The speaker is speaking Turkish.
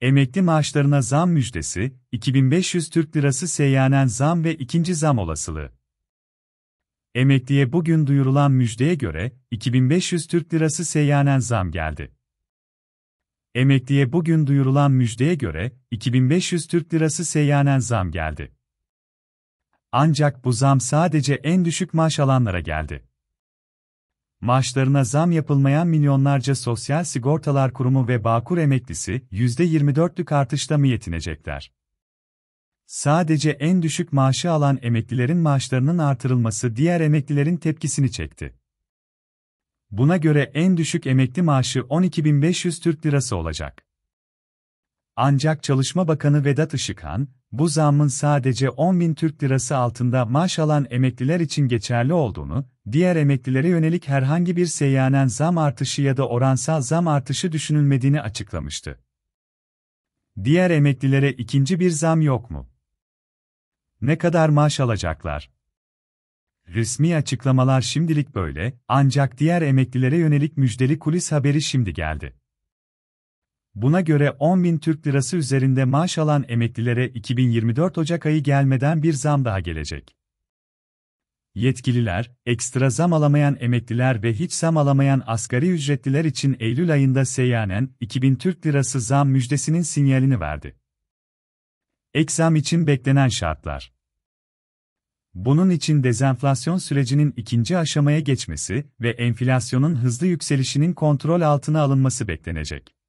Emekli maaşlarına zam müjdesi, 2500 Türk Lirası seyyanen zam ve ikinci zam olasılığı. Emekliye bugün duyurulan müjdeye göre 2500 Türk Lirası seyyanen zam geldi. Emekliye bugün duyurulan müjdeye göre 2500 Türk Lirası seyyanen zam geldi. Ancak bu zam sadece en düşük maaş alanlara geldi maaşlarına zam yapılmayan milyonlarca Sosyal Sigortalar Kurumu ve Bağkur emeklisi %24'lük artışla mı yetinecekler? Sadece en düşük maaşı alan emeklilerin maaşlarının artırılması diğer emeklilerin tepkisini çekti. Buna göre en düşük emekli maaşı 12.500 Türk Lirası olacak. Ancak Çalışma Bakanı Vedat Işıkhan, bu zammın sadece 10 bin Türk lirası altında maaş alan emekliler için geçerli olduğunu, diğer emeklilere yönelik herhangi bir seyyanen zam artışı ya da oransal zam artışı düşünülmediğini açıklamıştı. Diğer emeklilere ikinci bir zam yok mu? Ne kadar maaş alacaklar? Resmi açıklamalar şimdilik böyle, ancak diğer emeklilere yönelik müjdeli kulis haberi şimdi geldi. Buna göre 10 bin Türk Lirası üzerinde maaş alan emeklilere 2024 Ocak ayı gelmeden bir zam daha gelecek. Yetkililer, ekstra zam alamayan emekliler ve hiç zam alamayan asgari ücretliler için Eylül ayında seyyanen 2000 Türk Lirası zam müjdesinin sinyalini verdi. Ek zam için beklenen şartlar bunun için dezenflasyon sürecinin ikinci aşamaya geçmesi ve enflasyonun hızlı yükselişinin kontrol altına alınması beklenecek.